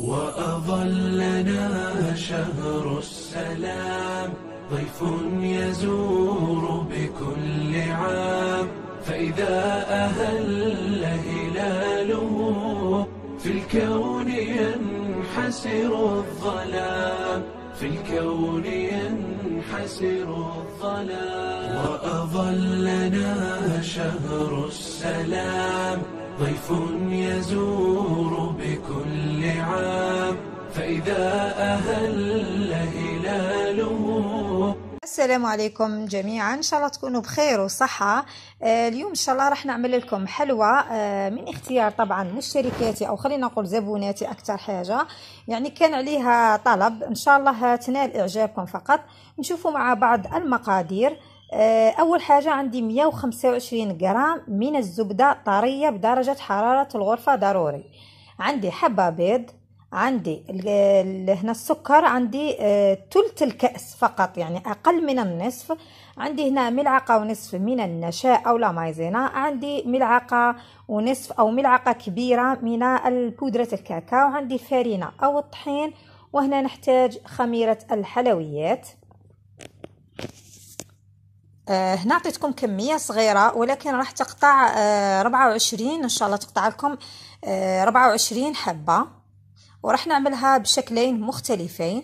وأظلنا شهر السلام ضيف يزور بكل عام فإذا أهل هلاله في الكون ينحسر الظلام في الكون ينحسر الظلام وأظلنا شهر السلام ضيف يزور بكل عام فإذا أهل هلاله السلام عليكم جميعا ان شاء الله تكونوا بخير وصحه آه، اليوم ان شاء الله راح نعمل لكم حلوى آه، من اختيار طبعا مشتركاتي او خلينا نقول زبوناتي اكثر حاجه يعني كان عليها طلب ان شاء الله تنال اعجابكم فقط نشوفوا مع بعض المقادير آه، اول حاجه عندي 125 غرام من الزبده طريه بدرجه حراره الغرفه ضروري عندي حبه بيض عندي هنا السكر عندي ثلث آه، الكأس فقط يعني أقل من النصف عندي هنا ملعقة ونصف من النشاء أو لا مايزينا عندي ملعقة ونصف أو ملعقة كبيرة من البودرة الكاكاو عندي فارينة أو الطحين وهنا نحتاج خميرة الحلويات آه، هنا عطيتكم كمية صغيرة ولكن راح تقطع آه، ربعة وعشرين إن شاء الله تقطع لكم آه، ربعة وعشرين حبة وراح نعملها بشكلين مختلفين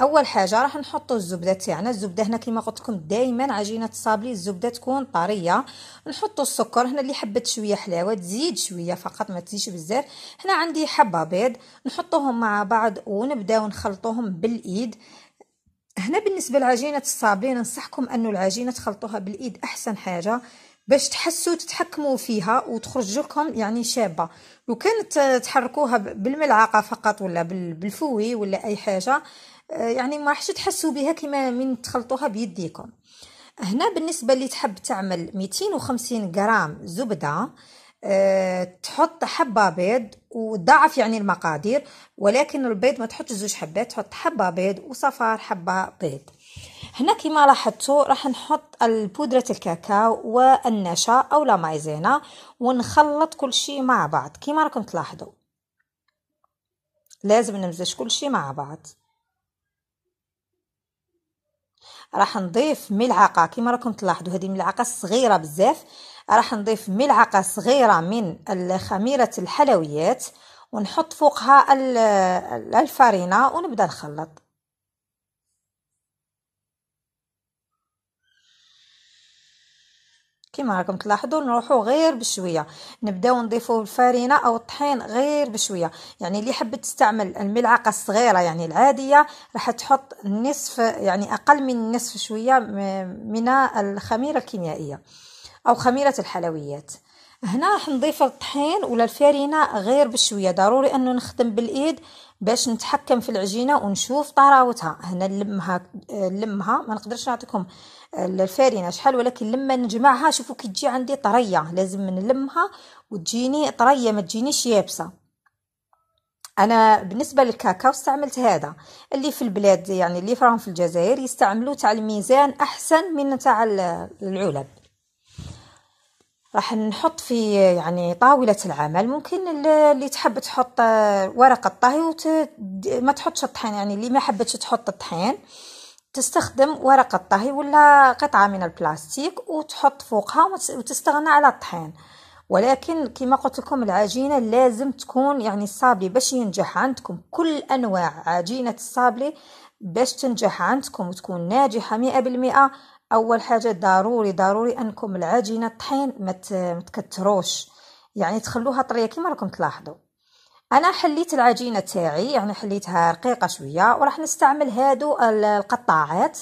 اول حاجه راح نحطو الزبده تاعنا الزبده هنا كما قلت لكم دائما عجينه الصابلي الزبده تكون طريه نحطو السكر هنا اللي حبت شويه حلاوه تزيد شويه فقط ما تزيدش بزاف هنا عندي حبه بيض نحطوهم مع بعض ونبداو نخلطوهم بالايد هنا بالنسبه لعجينه الصابين ننصحكم أن العجينه تخلطوها بالايد احسن حاجه باش تحسوا تتحكموا فيها وتخرج لكم يعني شابه لو كانت تحركوها بالملعقه فقط ولا بالفوي ولا اي حاجه آه، يعني ما راحش تحسوا بها كما من تخلطوها بيديكم هنا بالنسبه اللي تحب تعمل 250 غرام زبده آه، تحط حبة بيض وضعف يعني المقادير ولكن البيض ما تحطش زوج حبات تحط حبة بيض وصفار حبة بيض هنا كما لاحظتوا راح نحط البودرة الكاكاو والنشا أو لا مايزينا ونخلط كل شيء مع بعض كما راكم تلاحظوا لازم نمزج كل شيء مع بعض راح نضيف ملعقة كما راكم تلاحظوا هذه ملعقة صغيرة بزاف راح نضيف ملعقة صغيرة من خميرة الحلويات ونحط فوقها الفارينة ونبدأ نخلط كما راكم تلاحظوا نروحوا غير بشويه نبداو نضيفوا الفارينه او الطحين غير بشويه يعني اللي حبت تستعمل الملعقه الصغيره يعني العاديه راح تحط نصف يعني اقل من نصف شويه من الخميره الكيميائيه أو خميرة الحلويات هنا راح نضيف الطحين ولا الفارينة غير بشوية ضروري أنه نخدم بالإيد باش نتحكم في العجينة ونشوف طراوتها هنا نلمها نلمها ما نقدرش نعطيكم آه، الفارينة شحال ولكن لما نجمعها شوفوا كي تجي عندي طرية لازم نلمها وتجيني طرية ما تجينيش يابسة انا بالنسبه للكاكاو استعملت هذا اللي في البلاد يعني اللي فراهم في الجزائر يستعملوا تاع الميزان احسن من تاع العلب راح نحط في يعني طاولة العمل ممكن اللي تحب تحط ورقة طهي وت... ما تحطش الطحين يعني اللي ما حبتش تحط الطحين تستخدم ورقة طهي ولا قطعة من البلاستيك وتحط فوقها وتستغنى على الطحين ولكن كما قلت لكم العجينة لازم تكون يعني الصابلي باش ينجح عندكم كل أنواع عجينة الصابلي باش تنجح عندكم وتكون ناجحة مئة بالمئة اول حاجه ضروري ضروري انكم العجينه الطحين ما تكتروش يعني تخلوها طريه كما راكم تلاحظوا انا حليت العجينه تاعي يعني حليتها رقيقه شويه وراح نستعمل هادو القطاعات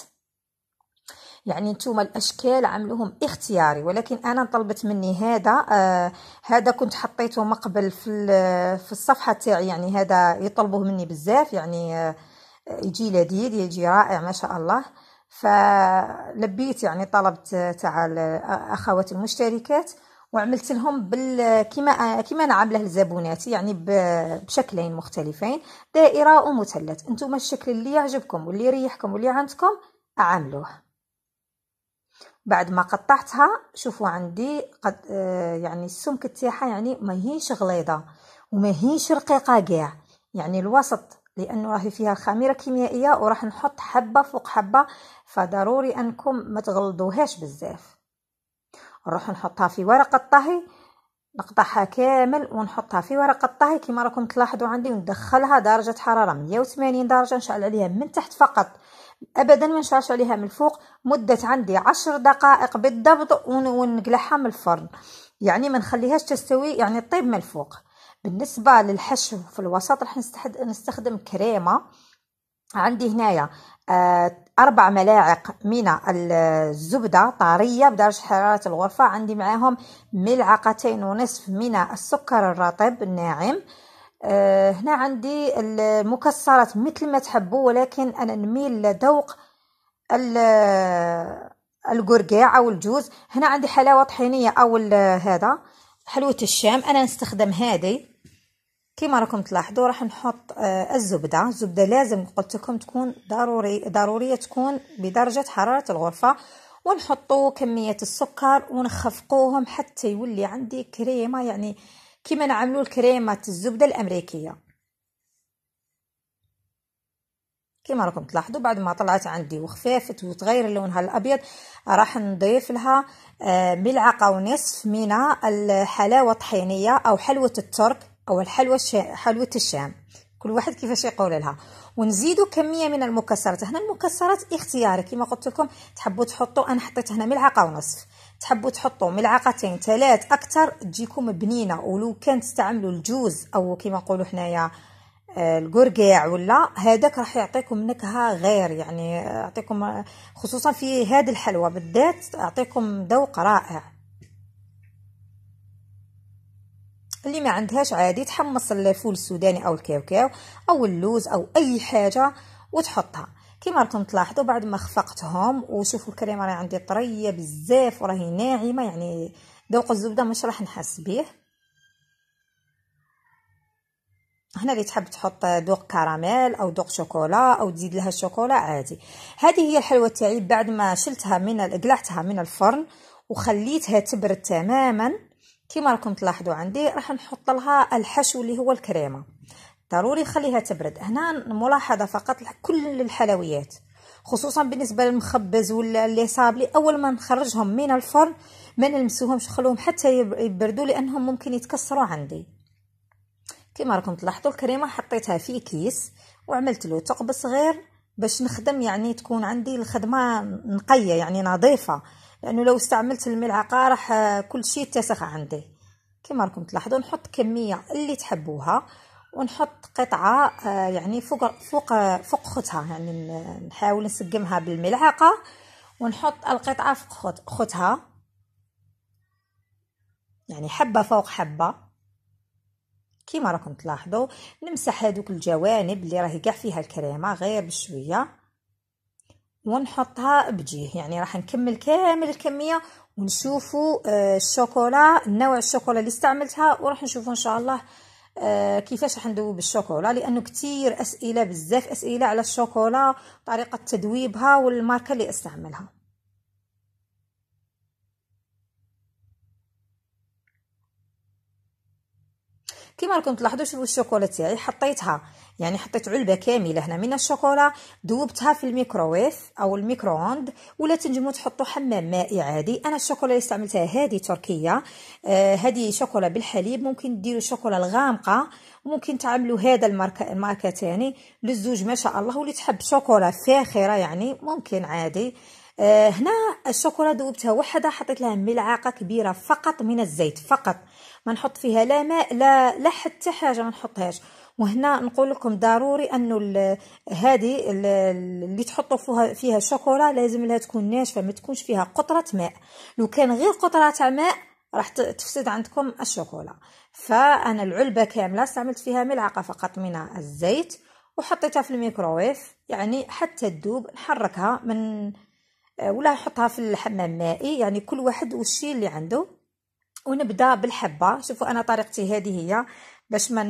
يعني نتوما الاشكال عملوهم اختياري ولكن انا طلبت مني هذا آه هذا كنت حطيته مقبل في في الصفحه تاعي يعني هذا يطلبوه مني بزاف يعني آه يجي لذيذ يجي رائع ما شاء الله آه فلبيت يعني طلب تاع الاخوات المشتركات وعملت لهم بال كما كما نعمله الزبونات يعني بشكلين مختلفين دائره ومثلث انتم الشكل اللي يعجبكم واللي يريحكم واللي عندكم اعملوه بعد ما قطعتها شوفوا عندي قد يعني السمك تاعها يعني ما هيش غليظه وما هيش رقيقه كاع يعني الوسط لانه راهي فيها خميره كيميائيه وراح نحط حبه فوق حبه فضروري انكم ما تغلضوهاش بزاف نروح نحطها في ورقه طهي نقطعها كامل ونحطها في ورقه طهي كما راكم تلاحظوا عندي وندخلها درجه حراره 180 درجه نشعل عليها من تحت فقط ابدا ما نشعلش عليها من الفوق مده عندي عشر دقائق بالضبط ونقلعها من الفرن يعني ما نخليهاش تستوي يعني طيب من الفوق بالنسبة للحشو في الوسط رح نستخدم كريمة عندي هنايا آه، أربع ملاعق من الزبدة طارية بدرجة حرارة الغرفة عندي معاهم ملعقتين ونصف من السكر الرطب الناعم آه، هنا عندي المكسرات مثل ما تحبوا ولكن أنا نميل لذوق آه، القرقيع أو الجوز هنا عندي حلاوة طحينية أو هذا حلوة الشام أنا نستخدم هذه كما راكم تلاحظوا راح نحط آه الزبدة الزبدة لازم قلت لكم تكون ضروري ضرورية تكون بدرجة حرارة الغرفة ونحطوا كمية السكر ونخفقوهم حتى يولي عندي كريمة يعني كما نعملوا الكريمة الزبدة الأمريكية كما راكم تلاحظوا بعد ما طلعت عندي وخفافت وتغير لونها الابيض راح نضيف لها آه، ملعقه ونصف من الحلاوه الطحينيه او حلوه الترك او الحلوه حلوه الشام كل واحد كيفاش يقول لها ونزيدوا كميه من المكسرات هنا المكسرات اختياري كما قلت لكم تحبوا تحطوا انا حطيت هنا ملعقه ونصف تحبوا تحطوا ملعقتين ثلاث اكثر تجيكم بنينه ولو كان تستعملوا الجوز او كما نقولوا حنايا القرقاع ولا هذاك راح يعطيكم نكهه غير يعني يعطيكم خصوصا في هذه الحلوى بالذات يعطيكم ذوق رائع اللي ما عندهاش عادي تحمص الفول السوداني او الكاوكاو او اللوز او اي حاجه وتحطها كما راكم تلاحظوا بعد ما خفقتهم وشوفوا الكريمه راهي عندي طريه بزاف وراهي ناعمه يعني ذوق الزبده مش راح نحس بيه هنا اللي تحب تحط دوق كراميل او دوق شوكولا او تزيد لها الشوكولا عادي هذه هي الحلوه تاعي بعد ما شلتها من قلعتها من الفرن وخليتها تبرد تماما كما راكم تلاحظوا عندي راح نحط لها الحشو اللي هو الكريمه ضروري خليها تبرد هنا ملاحظه فقط كل الحلويات خصوصا بالنسبه للمخبز ولا اللي صابلي اول ما نخرجهم من الفرن ما نلمسوهمش خلوهم حتى يبردوا لانهم ممكن يتكسروا عندي كما راكم تلاحظوا الكريمه حطيتها في كيس وعملت له ثقب صغير باش نخدم يعني تكون عندي الخدمه نقيه يعني نظيفه لانه يعني لو استعملت الملعقه راح كل شيء يتسخ عندي كما راكم تلاحظوا نحط كميه اللي تحبوها ونحط قطعه آه، يعني فوق فوق فوق خوتها يعني نحاول نسقمها بالملعقه ونحط القطعه فوق خوتها يعني حبه فوق حبه كيما راكم تلاحظوا نمسح هذوك الجوانب اللي راهي كاع فيها الكريمه غير بشويه ونحطها بجيه يعني راح نكمل كامل الكميه ونشوفوا آه، الشوكولا نوع الشوكولا اللي استعملتها وراح نشوفوا ان شاء الله آه، كيفاش راح ندوب الشوكولا لانه كثير اسئله بزاف اسئله على الشوكولا طريقه تذويبها والماركه اللي استعملها كما راكم تلاحظوا شوفوا الشوكولا تاعي حطيتها يعني حطيت علبه كامله هنا من الشوكولا ذوبتها في الميكروويف او الميكرووند ولا تنجموا تحطوا حمام مائي عادي انا الشوكولا اللي استعملتها هذه تركيه آه هذه شوكولا بالحليب ممكن ديروا الشوكولا الغامقه وممكن تعملوا هذا الماركه الماركه ثاني للزوج ما شاء الله واللي تحب شوكولا فاخره يعني ممكن عادي آه هنا الشوكولا ذوبتها وحده حطيت لها ملعقه كبيره فقط من الزيت فقط ما نحط فيها لا ماء لا لا حتى حاجه ما نحطهاش وهنا نقول لكم ضروري انه هذه اللي تحطوا فيها فيها الشوكولا لازم لها تكون ناشفه ما تكونش فيها قطره ماء لو كان غير قطره تاع ماء راح تفسد عندكم الشوكولا فانا العلبه كامله استعملت فيها ملعقه فقط من الزيت وحطيتها في الميكروويف يعني حتى تذوب نحركها من ولا نحطها في الحمام مائي يعني كل واحد والشي اللي عنده ونبدا بالحبه شوفوا انا طريقتي هذه هي باش ما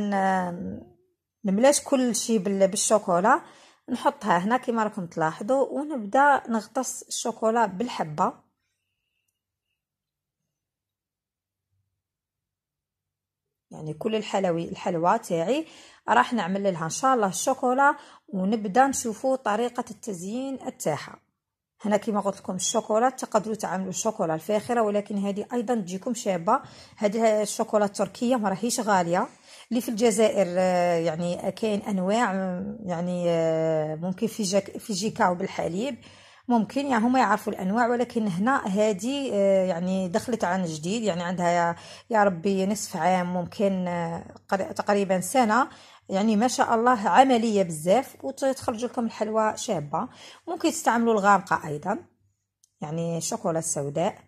نملاش كل شيء بالشوكولا نحطها هنا كما راكم تلاحظوا ونبدا نغطس الشوكولا بالحبه يعني كل الحلوي الحلوى تاعي راح نعمل لها ان شاء الله الشوكولا ونبدا نشوفوا طريقه التزيين تاعها هنا كما قلت لكم الشوكولا تقدروا تعملوا الشوكولا الفاخره ولكن هذه ايضا تجيكم شابه هذه الشوكولا التركيه ما راهيش غاليه اللي في الجزائر آه، يعني كاين انواع آه، يعني آه، ممكن في جاك في جيكاو بالحليب ممكن يعني هما يعرفوا الانواع ولكن هنا هذه يعني دخلت عن جديد يعني عندها يا ربي نصف عام ممكن تقريبا سنه يعني ما شاء الله عمليه بزاف وتخرج لكم الحلوى شابه ممكن تستعملوا الغامقه ايضا يعني الشوكولا السوداء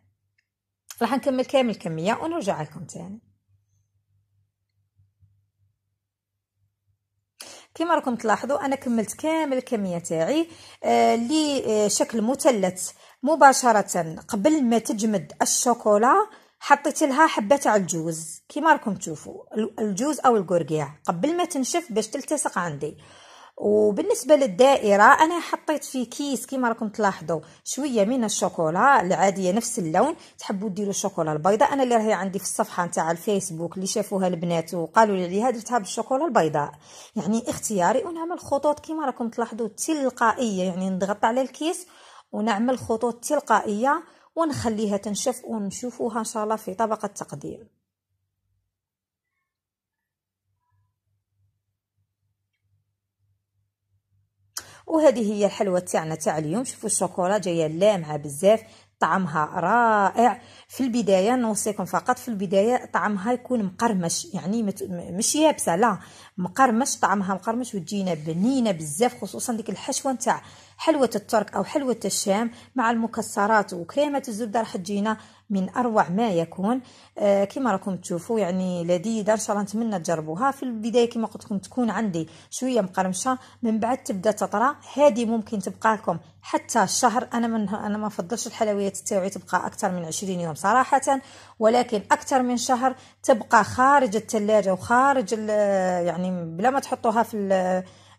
راح نكمل كامل الكميه ونرجع لكم تاني كما راكم تلاحظوا انا كملت كامل الكميه تاعي آه لشكل مثلث مباشره قبل ما تجمد الشوكولا حطيت لها حبه تاع الجوز كيما راكم تشوفوا الجوز او القرقيع قبل ما تنشف باش تلتصق عندي وبالنسبه للدائره انا حطيت في كيس كيما راكم تلاحظوا شويه من الشوكولا العاديه نفس اللون تحبوا ديروا الشوكولا البيضاء انا اللي راهي عندي في الصفحه نتاع الفيسبوك اللي شافوها البنات وقالوا لي عليها درتها بالشوكولا البيضاء يعني اختياري ونعمل خطوط كيما راكم تلاحظوا تلقائيه يعني نضغط على الكيس ونعمل خطوط تلقائيه ونخليها تنشف ونشوفوها ان شاء الله في طبقه تقديم وهذه هي الحلوه تاعنا تاع اليوم شوفوا الشوكولا جايه لامعه بزاف طعمها رائع في البداية نوصيكم فقط في البداية طعمها يكون مقرمش يعني مت... مش يابسة لا مقرمش طعمها مقرمش وتجينا بنينة بزاف خصوصا ديك الحشوة نتاع حلوة الترك أو حلوة الشام مع المكسرات وكريمة الزبدة راح تجينا من اروع ما يكون آه، كما راكم تشوفوا يعني لذيذه ان شاء الله نتمنى تجربوها في البدايه كما قلت لكم تكون عندي شويه مقرمشه من بعد تبدا تطرى هذه ممكن تبقى لكم حتى الشهر انا من انا ما فضلش الحلويات تاعي تبقى اكثر من 20 يوم صراحه ولكن اكثر من شهر تبقى خارج الثلاجه وخارج يعني بلا ما تحطوها في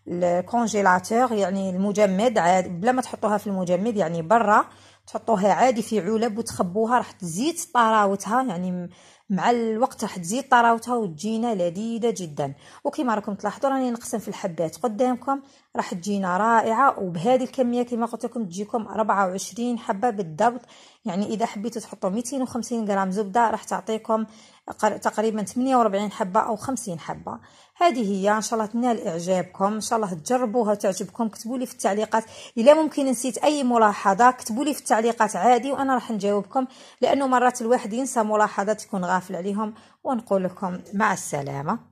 الكونجيلاتور يعني المجمد عاد بلا ما تحطوها في المجمد يعني برا تحطوها عادي في علب وتخبوها راح تزيد طراوتها يعني مع الوقت راح تزيد طراوتها وتجينا لذيذه جدا وكما راكم تلاحظوا راني نقسم في الحبات قدامكم راح تجينا رائعه وبهذه الكميه كما قلت لكم تجيكم 24 حبه بالضبط يعني اذا حبيتوا تحطوا 250 غرام زبده راح تعطيكم تقريبا 48 حبه او 50 حبه هذه هي ان شاء الله تنال اعجابكم ان شاء الله تجربوها تعجبكم كتبوا لي في التعليقات الا ممكن نسيت اي ملاحظه كتبوا لي في التعليقات عادي وانا راح نجاوبكم لانه مرات الواحد ينسى ملاحظه تكون غافل عليهم ونقول لكم مع السلامه